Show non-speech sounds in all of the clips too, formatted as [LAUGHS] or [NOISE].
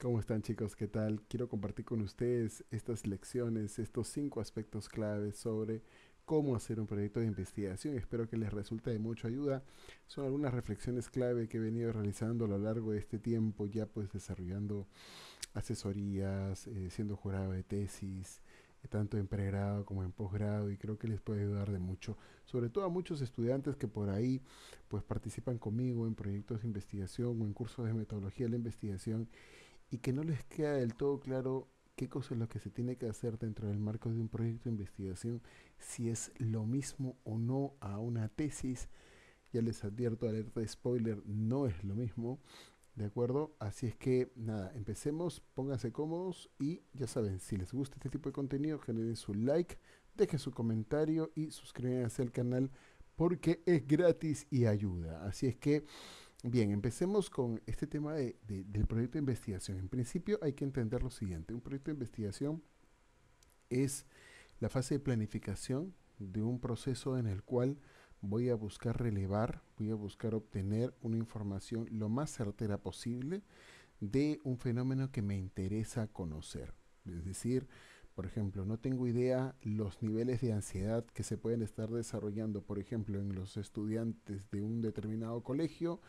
¿Cómo están chicos? ¿Qué tal? Quiero compartir con ustedes estas lecciones, estos cinco aspectos claves sobre cómo hacer un proyecto de investigación. Espero que les resulte de mucha ayuda. Son algunas reflexiones clave que he venido realizando a lo largo de este tiempo, ya pues desarrollando asesorías, eh, siendo jurado de tesis, eh, tanto en pregrado como en posgrado, y creo que les puede ayudar de mucho, sobre todo a muchos estudiantes que por ahí pues participan conmigo en proyectos de investigación o en cursos de metodología de la investigación y que no les queda del todo claro qué cosa es lo que se tiene que hacer dentro del marco de un proyecto de investigación, si es lo mismo o no a una tesis. Ya les advierto, alerta de spoiler, no es lo mismo. ¿De acuerdo? Así es que nada, empecemos, pónganse cómodos y ya saben, si les gusta este tipo de contenido, generen su like, dejen su comentario y suscríbanse al canal porque es gratis y ayuda. Así es que Bien, empecemos con este tema del proyecto de investigación. En principio hay que entender lo siguiente. Un proyecto de investigación es la fase de planificación de un proceso en el cual voy a buscar relevar, voy a buscar obtener una información lo más certera posible de un fenómeno que me interesa conocer. Es decir, por ejemplo, no tengo idea los niveles de ansiedad que se pueden estar desarrollando, por ejemplo, en los estudiantes de un determinado colegio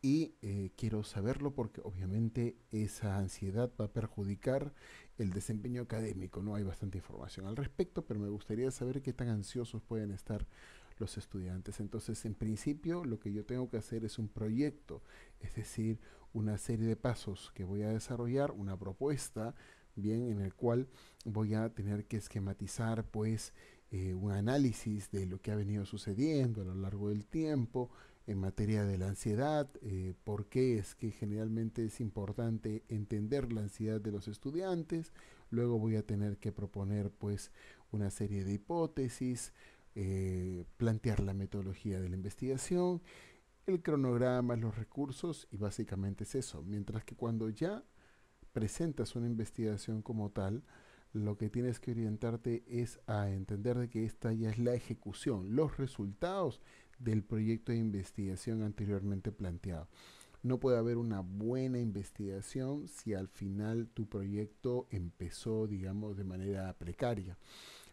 y eh, quiero saberlo porque obviamente esa ansiedad va a perjudicar el desempeño académico. No hay bastante información al respecto, pero me gustaría saber qué tan ansiosos pueden estar los estudiantes. Entonces, en principio, lo que yo tengo que hacer es un proyecto, es decir, una serie de pasos que voy a desarrollar, una propuesta bien, en el cual voy a tener que esquematizar pues eh, un análisis de lo que ha venido sucediendo a lo largo del tiempo en materia de la ansiedad, eh, por qué es que generalmente es importante entender la ansiedad de los estudiantes, luego voy a tener que proponer pues una serie de hipótesis, eh, plantear la metodología de la investigación, el cronograma, los recursos y básicamente es eso. Mientras que cuando ya presentas una investigación como tal, lo que tienes que orientarte es a entender de que esta ya es la ejecución, los resultados del proyecto de investigación anteriormente planteado. No puede haber una buena investigación si al final tu proyecto empezó, digamos, de manera precaria.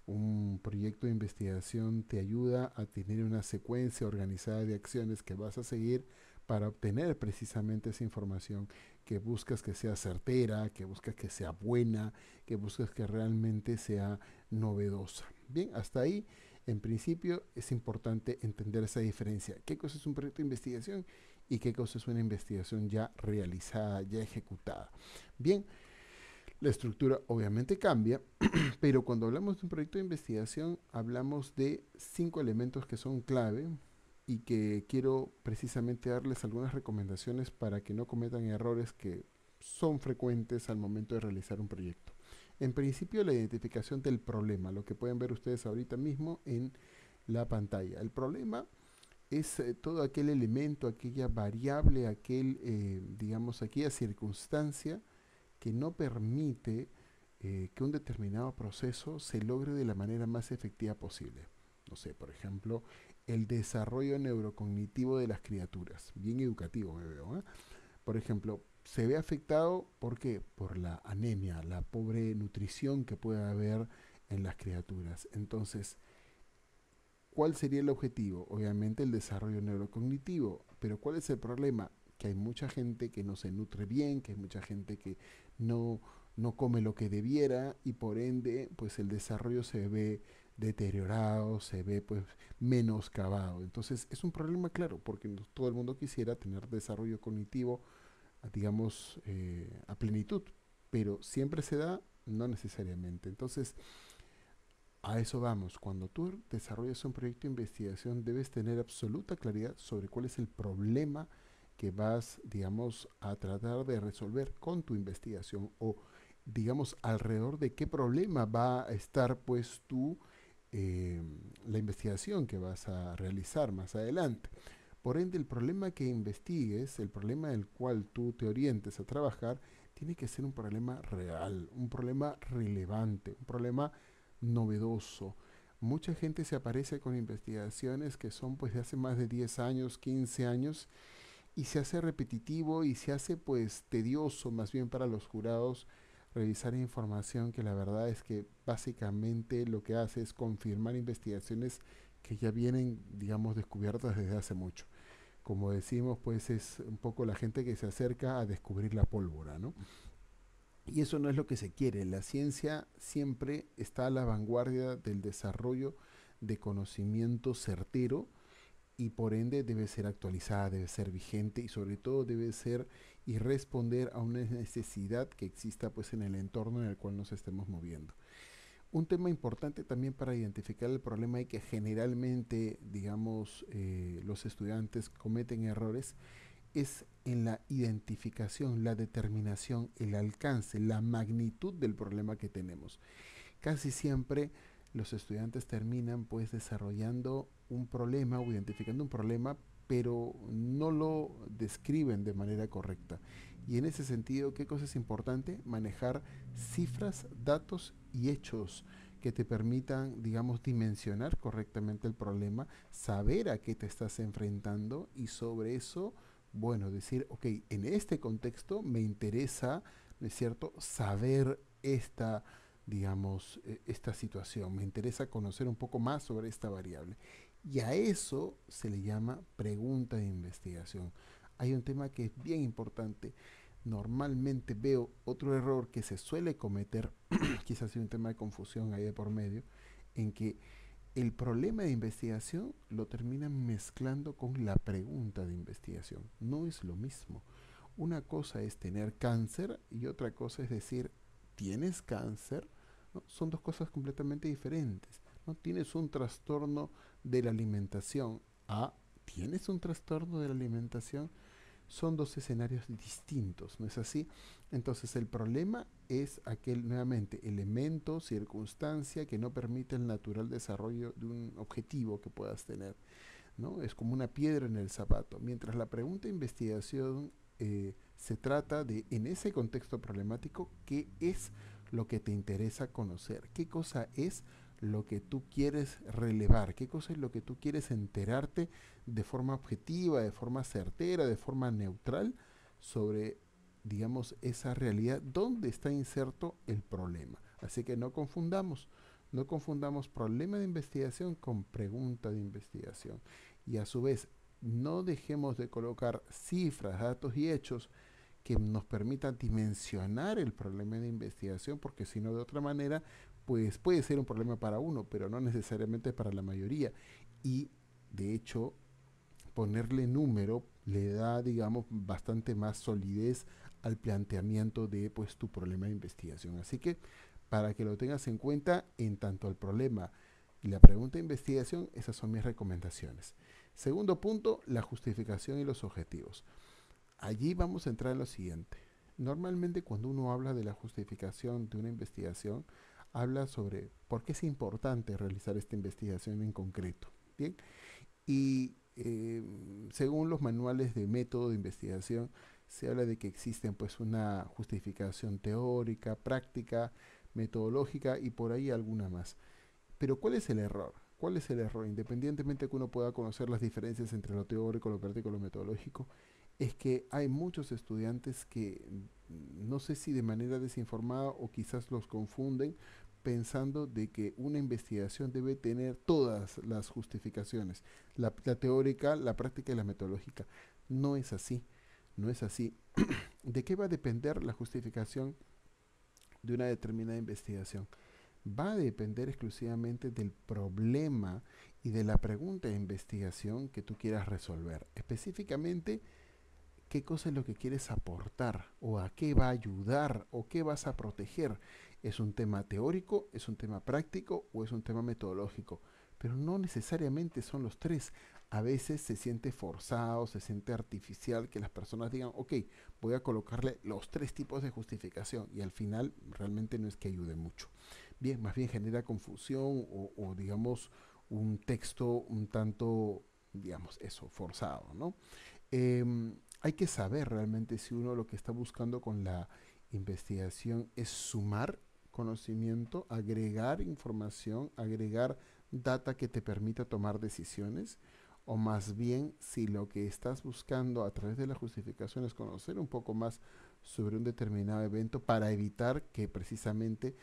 Un proyecto de investigación te ayuda a tener una secuencia organizada de acciones que vas a seguir para obtener precisamente esa información que buscas que sea certera, que buscas que sea buena, que buscas que realmente sea novedosa. Bien, hasta ahí, en principio, es importante entender esa diferencia. ¿Qué cosa es un proyecto de investigación y qué cosa es una investigación ya realizada, ya ejecutada? Bien, la estructura obviamente cambia, [CLEARS THROAT] pero cuando hablamos de un proyecto de investigación, hablamos de cinco elementos que son clave y que quiero precisamente darles algunas recomendaciones para que no cometan errores que son frecuentes al momento de realizar un proyecto. En principio, la identificación del problema, lo que pueden ver ustedes ahorita mismo en la pantalla. El problema es eh, todo aquel elemento, aquella variable, aquel, eh, digamos, aquella circunstancia que no permite eh, que un determinado proceso se logre de la manera más efectiva posible. No sé, por ejemplo, el desarrollo neurocognitivo de las criaturas. Bien educativo veo. ¿eh? Por ejemplo, se ve afectado ¿por qué? por la anemia, la pobre nutrición que puede haber en las criaturas. Entonces, ¿cuál sería el objetivo? Obviamente el desarrollo neurocognitivo, pero ¿cuál es el problema? Que hay mucha gente que no se nutre bien, que hay mucha gente que no, no come lo que debiera y por ende, pues el desarrollo se ve deteriorado, se ve pues menoscabado. Entonces es un problema claro, porque todo el mundo quisiera tener desarrollo cognitivo, digamos, eh, a plenitud, pero siempre se da, no necesariamente. Entonces, a eso vamos. Cuando tú desarrollas un proyecto de investigación, debes tener absoluta claridad sobre cuál es el problema que vas, digamos, a tratar de resolver con tu investigación o, digamos, alrededor de qué problema va a estar, pues, tu eh, la investigación que vas a realizar más adelante. Por ende, el problema que investigues, el problema del cual tú te orientes a trabajar, tiene que ser un problema real, un problema relevante, un problema novedoso. Mucha gente se aparece con investigaciones que son pues de hace más de 10 años, 15 años, y se hace repetitivo y se hace pues tedioso más bien para los jurados revisar información que la verdad es que básicamente lo que hace es confirmar investigaciones que ya vienen, digamos, descubiertas desde hace mucho. Como decimos, pues es un poco la gente que se acerca a descubrir la pólvora, ¿no? Y eso no es lo que se quiere. La ciencia siempre está a la vanguardia del desarrollo de conocimiento certero y por ende debe ser actualizada, debe ser vigente y sobre todo debe ser y responder a una necesidad que exista pues en el entorno en el cual nos estemos moviendo. Un tema importante también para identificar el problema y que generalmente, digamos, eh, los estudiantes cometen errores es en la identificación, la determinación, el alcance, la magnitud del problema que tenemos. Casi siempre los estudiantes terminan pues desarrollando un problema o identificando un problema, pero no lo describen de manera correcta. Y en ese sentido, ¿qué cosa es importante? Manejar cifras, datos y hechos que te permitan, digamos, dimensionar correctamente el problema, saber a qué te estás enfrentando y sobre eso, bueno, decir, ok, en este contexto me interesa, ¿no es cierto?, saber esta digamos, eh, esta situación. Me interesa conocer un poco más sobre esta variable. Y a eso se le llama pregunta de investigación. Hay un tema que es bien importante. Normalmente veo otro error que se suele cometer, [CLEARS THROAT] quizás sea un tema de confusión ahí de por medio, en que el problema de investigación lo terminan mezclando con la pregunta de investigación. No es lo mismo. Una cosa es tener cáncer y otra cosa es decir, ¿tienes cáncer? son dos cosas completamente diferentes. ¿no? Tienes un trastorno de la alimentación a tienes un trastorno de la alimentación, son dos escenarios distintos, ¿no es así? Entonces el problema es aquel, nuevamente, elemento, circunstancia que no permite el natural desarrollo de un objetivo que puedas tener, ¿no? Es como una piedra en el zapato. Mientras la pregunta de investigación eh, se trata de, en ese contexto problemático, ¿qué es lo que te interesa conocer, qué cosa es lo que tú quieres relevar, qué cosa es lo que tú quieres enterarte de forma objetiva, de forma certera, de forma neutral sobre, digamos, esa realidad, dónde está inserto el problema. Así que no confundamos, no confundamos problema de investigación con pregunta de investigación. Y a su vez, no dejemos de colocar cifras, datos y hechos que nos permita dimensionar el problema de investigación, porque si no de otra manera, pues puede ser un problema para uno, pero no necesariamente para la mayoría. Y de hecho, ponerle número le da, digamos, bastante más solidez al planteamiento de pues tu problema de investigación. Así que para que lo tengas en cuenta en tanto al problema y la pregunta de investigación, esas son mis recomendaciones. Segundo punto, la justificación y los objetivos. Allí vamos a entrar en lo siguiente. Normalmente cuando uno habla de la justificación de una investigación, habla sobre por qué es importante realizar esta investigación en concreto. Bien, y eh, según los manuales de método de investigación, se habla de que existen pues una justificación teórica, práctica, metodológica y por ahí alguna más. Pero ¿cuál es el error? ¿Cuál es el error? Independientemente de que uno pueda conocer las diferencias entre lo teórico, lo práctico y lo metodológico, es que hay muchos estudiantes que no sé si de manera desinformada o quizás los confunden pensando de que una investigación debe tener todas las justificaciones, la, teórica, la práctica y la metodológica. No es así, no es así. [CLEARS THROAT] ¿De qué va a depender la justificación de una determinada investigación? Va a depender exclusivamente del problema y de la pregunta de investigación que tú quieras resolver. Específicamente, qué cosa es lo que quieres aportar o a qué va a ayudar o qué vas a proteger. ¿Es un tema teórico, es un tema práctico o es un tema metodológico? Pero no necesariamente son los tres. A veces se siente forzado, se siente artificial que las personas digan, ok, voy a colocarle los tres tipos de justificación y al final realmente no es que ayude mucho. Bien, más bien genera confusión o, digamos un texto un tanto, digamos, eso, forzado, ¿no? Eh, hay que saber realmente si uno lo que está buscando con la investigación es sumar conocimiento, agregar información, agregar data que te permita tomar decisiones, o más bien si lo que estás buscando a través de la justificación es conocer un poco más sobre un determinado evento para evitar que precisamente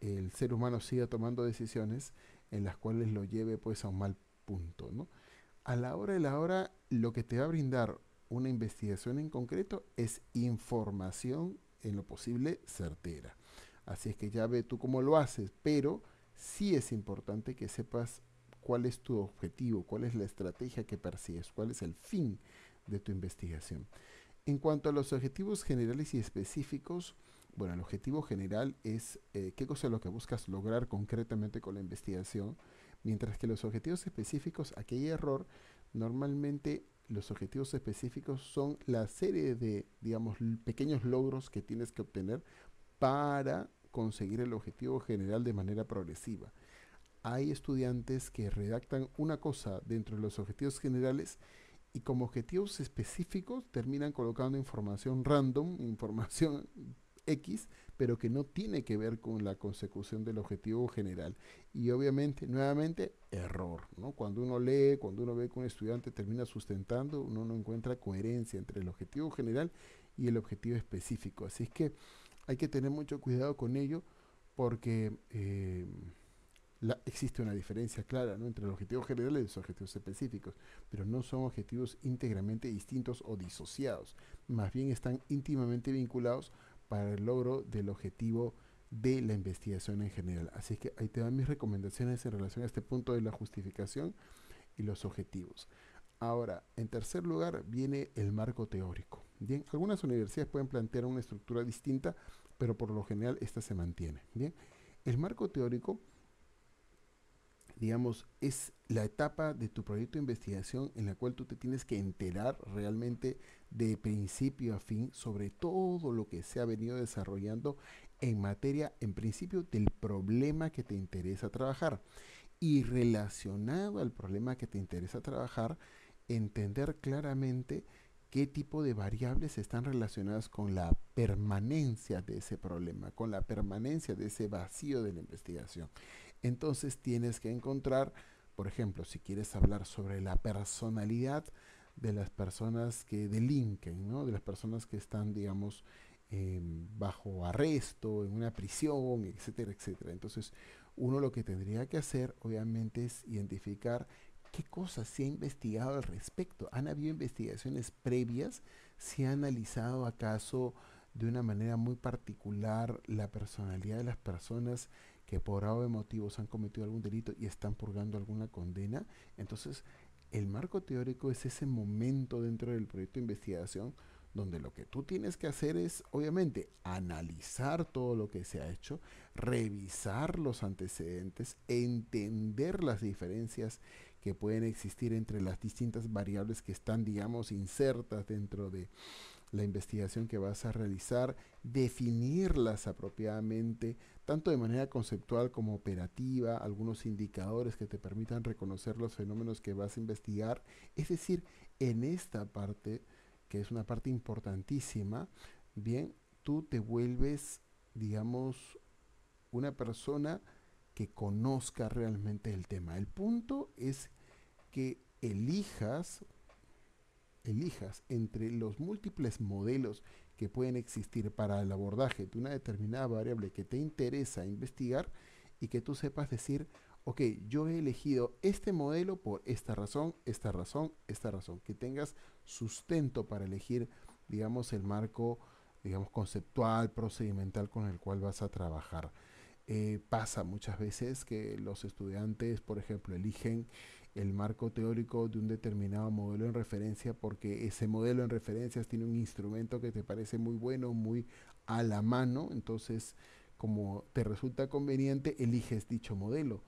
el ser humano siga tomando decisiones en las cuales lo lleve pues a un mal punto, ¿no? A la hora de la hora, lo que te va a brindar una investigación en concreto es información en lo posible certera. Así es que ya ve tú cómo lo haces, pero sí es importante que sepas cuál es tu objetivo, cuál es la estrategia que persigues, cuál es el fin de tu investigación. En cuanto a los objetivos generales y específicos, bueno, el objetivo general es eh, qué cosa es lo que buscas lograr concretamente con la investigación, mientras que los objetivos específicos, aquel error, normalmente los objetivos específicos son la serie de, digamos, pequeños logros que tienes que obtener para conseguir el objetivo general de manera progresiva. Hay estudiantes que redactan una cosa dentro de los objetivos generales y como objetivos específicos terminan colocando información random, [LAUGHS] información X, pero que no tiene que ver con la consecución del objetivo general. Y obviamente, nuevamente, error. ¿no? Cuando uno lee, cuando uno ve que un estudiante termina sustentando, uno no encuentra coherencia entre el objetivo general y el objetivo específico. Así es que hay que tener mucho cuidado con ello porque eh, existe una diferencia clara entre los objetivos generales y los objetivos específicos, pero no son objetivos íntegramente distintos o disociados, más bien están íntimamente vinculados para el logro del objetivo de la investigación en general. Así que ahí te dan mis recomendaciones en relación a este punto de la justificación y los objetivos. Ahora, en tercer lugar viene el marco teórico. Bien, algunas universidades pueden plantear una estructura distinta, pero por lo general esta se mantiene. Bien, el marco teórico digamos, es la etapa de tu proyecto de investigación en la cual tú te tienes que enterar realmente de principio a fin sobre todo lo que se ha venido desarrollando en materia, en principio, del problema que te interesa trabajar. Y relacionado al problema que te interesa trabajar, entender claramente qué tipo de variables están relacionadas con la permanencia de ese problema, con la permanencia de ese vacío de la investigación. Entonces tienes que encontrar, por ejemplo, si quieres hablar sobre la personalidad de las personas que delinquen, ¿no? de las personas que están, digamos, em, bajo arresto, en una prisión, etcétera, etcétera. Entonces, uno lo que tendría que hacer, obviamente, es identificar qué cosas se ha investigado al respecto. ¿Han habido investigaciones previas? ¿Se ha analizado acaso de una manera muy particular la personalidad de las personas que por motivo motivos han cometido algún delito y están purgando alguna condena. Entonces, el marco teórico es ese momento dentro del proyecto de investigación donde lo que tú tienes que hacer es, obviamente, analizar todo lo que se ha hecho, revisar los antecedentes, entender las diferencias que pueden existir entre las distintas variables que están, digamos, insertas dentro de, la investigación que vas a realizar, definirlas apropiadamente, tanto de manera conceptual como operativa, algunos indicadores que te permitan reconocer los fenómenos que vas a investigar. Es decir, en esta parte, que es una parte importantísima, bien, tú te vuelves, digamos, una persona que conozca realmente el tema. El punto es que elijas elijas entre los múltiples modelos que pueden existir para el abordaje de una determinada variable que te interesa investigar y que tú sepas decir, ok, yo he elegido este modelo por esta razón, esta razón, esta razón, que tengas sustento para elegir, digamos, el marco, digamos, conceptual, procedimental con el cual vas a trabajar. Eh, pasa muchas veces que los estudiantes, por ejemplo, eligen el marco teórico de un determinado modelo en referencia porque ese modelo en referencias tiene un instrumento que te parece muy bueno, muy a la mano, entonces como te resulta conveniente, eliges dicho modelo,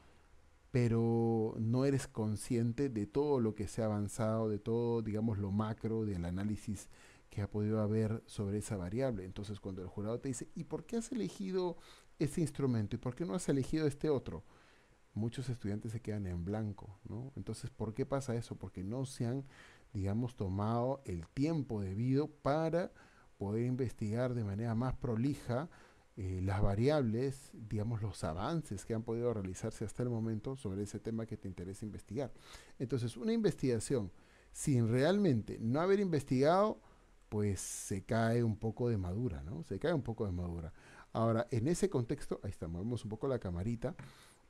pero no eres consciente de todo lo que se ha avanzado, de todo, digamos, lo macro del análisis que ha podido haber sobre esa variable. Entonces cuando el jurado te dice, ¿y por qué has elegido ese instrumento? ¿Y por qué no has elegido este otro? muchos estudiantes se quedan en blanco, ¿no? Entonces, ¿por qué pasa eso? Porque no se han, digamos, tomado el tiempo debido para poder investigar de manera más prolija eh, las variables, digamos, los avances que han podido realizarse hasta el momento sobre ese tema que te interesa investigar. Entonces, una investigación sin realmente no haber investigado, pues se cae un poco de madura, ¿no? Se cae un poco de madura. Ahora, en ese contexto, ahí estamos, movemos un poco la camarita,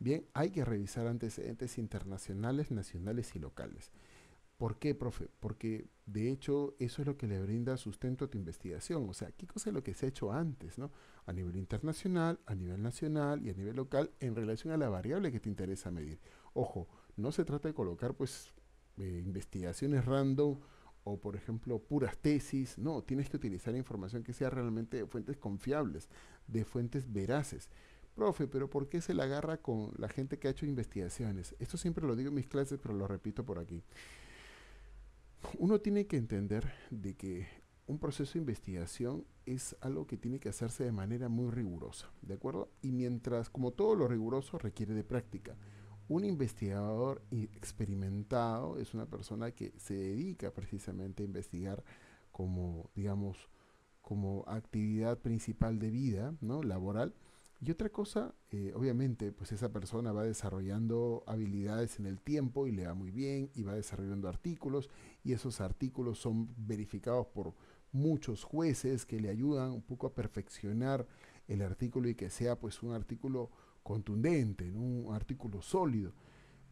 Bien, hay que revisar antecedentes internacionales, nacionales y locales. ¿Por qué, profe? Porque de hecho eso es lo que le brinda sustento a tu investigación. O sea, ¿qué cosa es lo que se ha hecho antes, ¿no? A nivel internacional, a nivel nacional y a nivel local en relación a la variable que te interesa medir. Ojo, no se trata de colocar pues eh, investigaciones random o por ejemplo puras tesis, no, tienes que utilizar información que sea realmente de fuentes confiables, de fuentes veraces profe, pero ¿por qué se la agarra con la gente que ha hecho investigaciones? Esto siempre lo digo en mis clases, pero lo repito por aquí. Uno tiene que entender de que un proceso de investigación es algo que tiene que hacerse de manera muy rigurosa, ¿de acuerdo? Y mientras, como todo lo riguroso, requiere de práctica. Un investigador experimentado es una persona que se dedica precisamente a investigar como, digamos, como actividad principal de vida, ¿no? Laboral y otra cosa, eh, obviamente, pues esa persona va desarrollando habilidades en el tiempo y le va muy bien y va desarrollando artículos y esos artículos son verificados por muchos jueces que le ayudan un poco a perfeccionar el artículo y que sea pues un artículo contundente, un artículo sólido.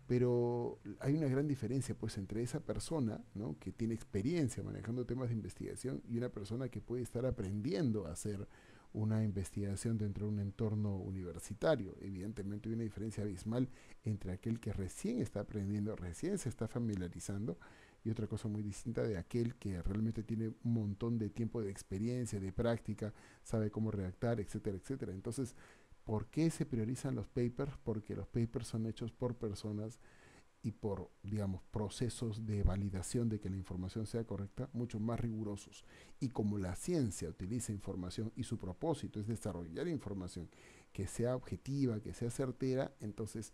Pero hay una gran diferencia pues entre esa persona ¿no? que tiene experiencia manejando temas de investigación y una persona que puede estar aprendiendo a hacer una investigación dentro de un entorno universitario. Evidentemente hay una diferencia abismal entre aquel que recién está aprendiendo, recién se está familiarizando, y otra cosa muy distinta de aquel que realmente tiene un montón de tiempo de experiencia, de práctica, sabe cómo redactar, etcétera, etcétera. Entonces, ¿por qué se priorizan los papers? Porque los papers son hechos por personas y por, digamos, procesos de validación de que la información sea correcta, mucho más rigurosos. Y como la ciencia utiliza información y su propósito es desarrollar información que sea objetiva, que sea certera, entonces,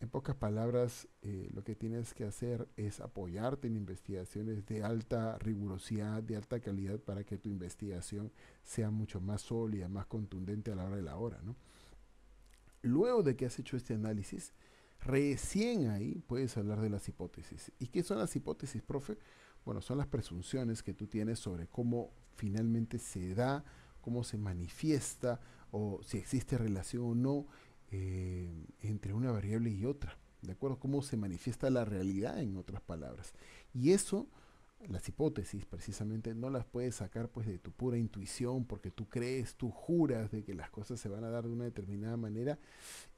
en pocas palabras, eh, lo que tienes que hacer es apoyarte en investigaciones de alta rigurosidad, de alta calidad, para que tu investigación sea mucho más sólida, más contundente a la hora de la hora, ¿no? Luego de que has hecho este análisis, Recién ahí puedes hablar de las hipótesis. ¿Y qué son las hipótesis, profe? Bueno, son las presunciones que tú tienes sobre cómo finalmente se da, cómo se manifiesta o si existe relación o no eh, entre una variable y otra. ¿De acuerdo? Cómo se manifiesta la realidad en otras palabras. Y eso las hipótesis precisamente no las puedes sacar pues de tu pura intuición porque tú crees, tú juras de que las cosas se van a dar de una determinada manera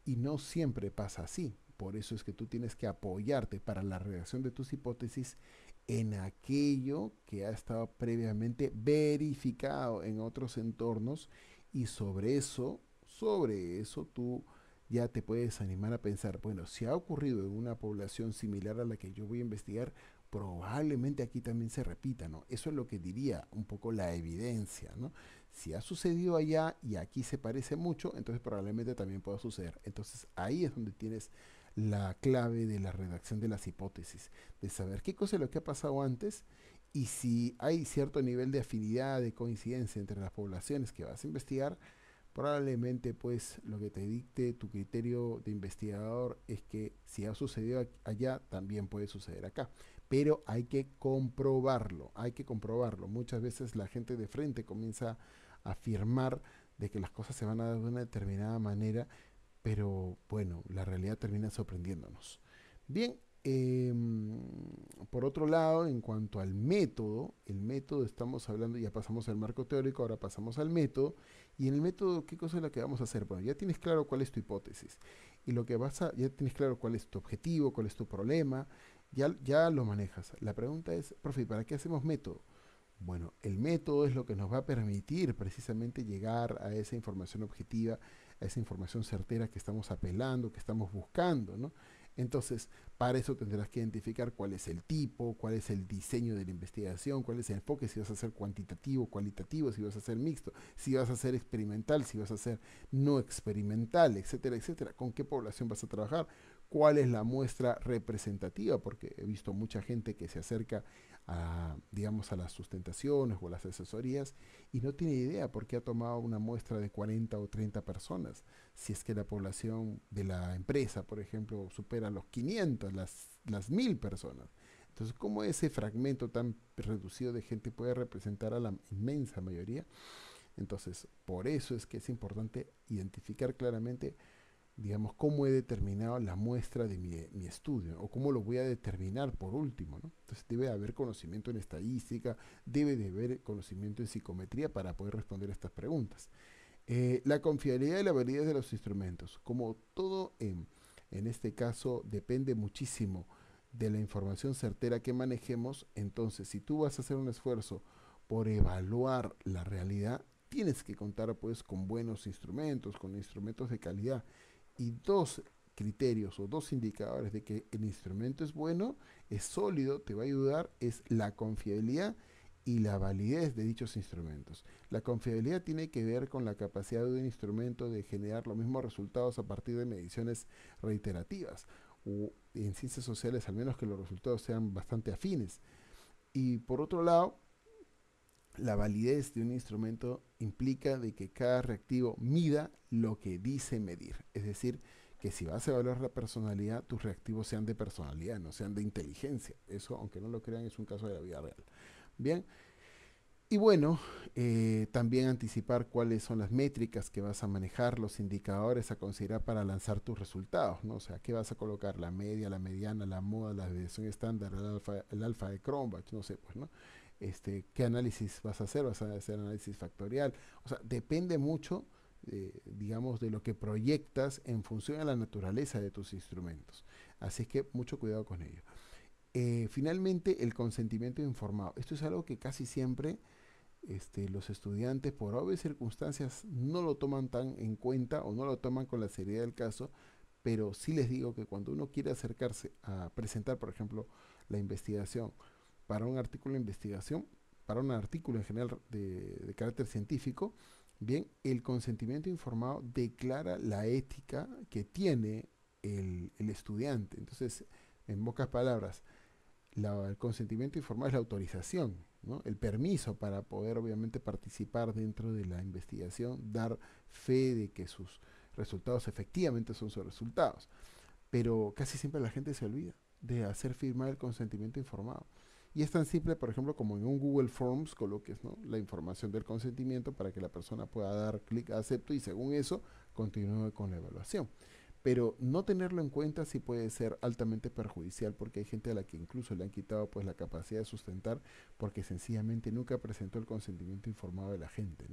y no siempre pasa así. Por eso es que tú tienes que apoyarte para la redacción de tus hipótesis en aquello que ha estado previamente verificado en otros entornos y sobre eso, sobre eso tú ya te puedes animar a pensar, bueno, si ha ocurrido en una población similar a la que yo voy a investigar, probablemente aquí también se repita, ¿no? Eso es lo que diría un poco la evidencia, ¿no? Si ha sucedido allá y aquí se parece mucho, entonces probablemente también pueda suceder. Entonces ahí es donde tienes la clave de la redacción de las hipótesis, de saber qué cosa es lo que ha pasado antes y si hay cierto nivel de afinidad, de coincidencia entre las poblaciones que vas a investigar, probablemente pues lo que te dicte tu criterio de investigador es que si ha sucedido allá, también puede suceder acá. Pero hay que comprobarlo, hay que comprobarlo. Muchas veces la gente de frente comienza a afirmar de que las cosas se van a dar de una determinada manera pero bueno, la realidad termina sorprendiéndonos. Bien, em, por otro lado, en cuanto al método, el método estamos hablando, ya pasamos al marco teórico, ahora pasamos al método. Y en el método, ¿qué cosa es la que vamos a hacer? Bueno, ya tienes claro cuál es tu hipótesis. Y lo que vas a, ya tienes claro cuál es tu objetivo, cuál es tu problema, ya, ya lo manejas. La pregunta es, profe, ¿para qué hacemos método? Bueno, el método es lo que nos va a permitir precisamente llegar a esa información objetiva a esa información certera que estamos apelando, que estamos buscando, ¿no? Entonces, para eso tendrás que identificar cuál es el tipo, cuál es el diseño de la investigación, cuál es el enfoque, si vas a ser cuantitativo, cualitativo, si vas a ser mixto, si vas a ser experimental, si vas a ser no experimental, etcétera, etcétera. ¿Con qué población vas a trabajar? ¿Cuál es la muestra representativa? Porque he visto mucha gente que se acerca digamos, a las sustentaciones o las asesorías y no tiene idea porque ha tomado una muestra de 40 o 30 personas. Si es que la población de la empresa, por ejemplo, supera los 500, las, las personas. Entonces, ¿cómo ese fragmento tan reducido de gente puede representar a la inmensa mayoría? Entonces, por eso es que es importante identificar claramente digamos, cómo he determinado la muestra de mi, estudio o cómo lo voy a determinar por último. Entonces debe haber conocimiento en estadística, debe de haber conocimiento en psicometría para poder responder estas preguntas. Eh, la confiabilidad y la validez de los instrumentos. Como todo en, en este caso depende muchísimo de la información certera que manejemos, entonces si tú vas a hacer un esfuerzo por evaluar la realidad, tienes que contar pues con buenos instrumentos, con instrumentos de calidad y dos criterios o dos indicadores de que el instrumento es bueno, es sólido, te va a ayudar, es la confiabilidad y la validez de dichos instrumentos. La confiabilidad tiene que ver con la capacidad de un instrumento de generar los mismos resultados a partir de mediciones reiterativas, o en ciencias sociales al menos que los resultados sean bastante afines. Y por otro lado, la validez de un instrumento implica de que cada reactivo mida lo que dice medir. Es decir, que si vas a evaluar la personalidad, tus reactivos sean de personalidad, no sean de inteligencia. Eso, aunque no lo crean, es un caso de la vida real. Bien. Y bueno, eh, también anticipar cuáles son las métricas que vas a manejar, los indicadores a considerar para lanzar tus resultados, ¿no? O sea, ¿qué vas a colocar? La media, la mediana, la moda, la desviación estándar, el alfa, el de Cronbach, no sé, pues, ¿no? Este, ¿Qué análisis vas a hacer? ¿Vas a hacer análisis factorial? O sea, depende mucho eh, digamos, de lo que proyectas en función a la naturaleza de tus instrumentos. Así es que mucho cuidado con ello. Eh, finalmente, el consentimiento informado. Esto es algo que casi siempre este, los estudiantes, por obvias circunstancias, no lo toman tan en cuenta o no lo toman con la seriedad del caso, pero sí les digo que cuando uno quiere acercarse a presentar, por ejemplo, la investigación para un artículo de investigación, para un artículo en general de carácter científico, Bien, el consentimiento informado declara la ética que tiene el, estudiante. Entonces, en pocas palabras, el consentimiento informado es la autorización, el permiso para poder obviamente participar dentro de la investigación, dar fe de que sus resultados efectivamente son sus resultados. Pero casi siempre la gente se olvida de hacer firmar el consentimiento informado. Y es tan simple, por ejemplo, como en un Google Forms coloques la información del consentimiento para que la persona pueda dar clic a acepto y según eso continúe con la evaluación pero no tenerlo en cuenta sí puede ser altamente perjudicial porque hay gente a la que incluso le han quitado pues la capacidad de sustentar porque sencillamente nunca presentó el consentimiento informado de la gente,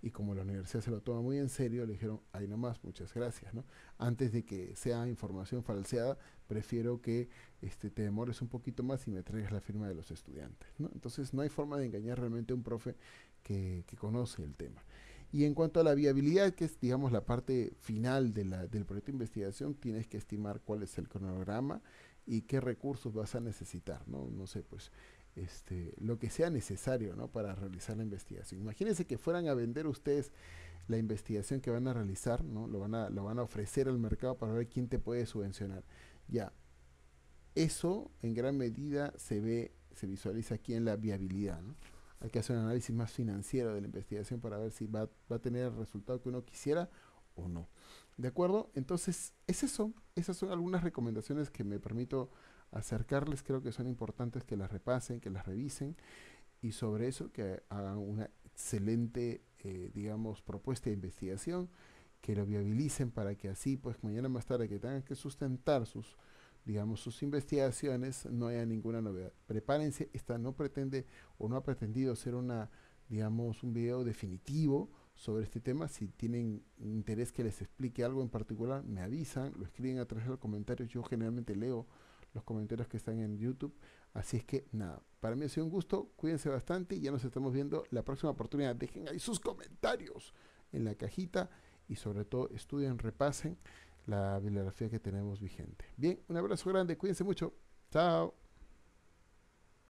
Y como la universidad se lo toma muy en serio, le dijeron, ahí nomás, muchas gracias, Antes de que sea información falseada, prefiero que este, te demores un poquito más y me traigas la firma de los estudiantes, Entonces no hay forma de engañar realmente a un profe que conoce el tema. Y en cuanto a la viabilidad, que es, digamos, la parte final del proyecto de investigación, tienes que estimar cuál es el cronograma y qué recursos vas a necesitar, ¿no? No sé, pues, este, lo que sea necesario, ¿no? Para realizar la investigación. Imagínense que fueran a vender ustedes la investigación que van a realizar, ¿no? Lo van a, lo van a ofrecer al mercado para ver quién te puede subvencionar. Ya, eso en gran medida se ve, se visualiza aquí en la viabilidad, ¿no? hay que hacer un análisis más financiero de la investigación para ver si va, a tener el resultado que uno quisiera o no. ¿De acuerdo? Entonces, es eso. Esas son algunas recomendaciones que me permito acercarles. Creo que son importantes que las repasen, que las revisen y sobre eso que hagan una excelente, eh, digamos, propuesta de investigación, que lo viabilicen para que así, pues mañana más tarde, que tengan que sustentar sus digamos, sus investigaciones, no haya ninguna novedad. Prepárense, esta no pretende o no ha pretendido ser una, digamos, un video definitivo sobre este tema. Si tienen interés que les explique algo en particular, me avisan, lo escriben a través de los comentarios. Yo generalmente leo los comentarios que están en YouTube. Así es que nada, para mí ha sido un gusto, cuídense bastante y ya nos estamos viendo la próxima oportunidad. Dejen ahí sus comentarios en la cajita y sobre todo estudien, repasen la bibliografía que tenemos vigente. Bien, un abrazo grande, cuídense mucho. Chao.